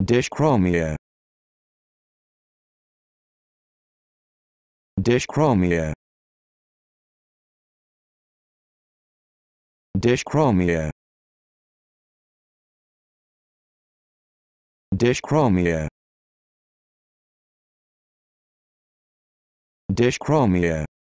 Dyschromia. Dyschromia. Dyschromia. Dyschromia. Dyschromia.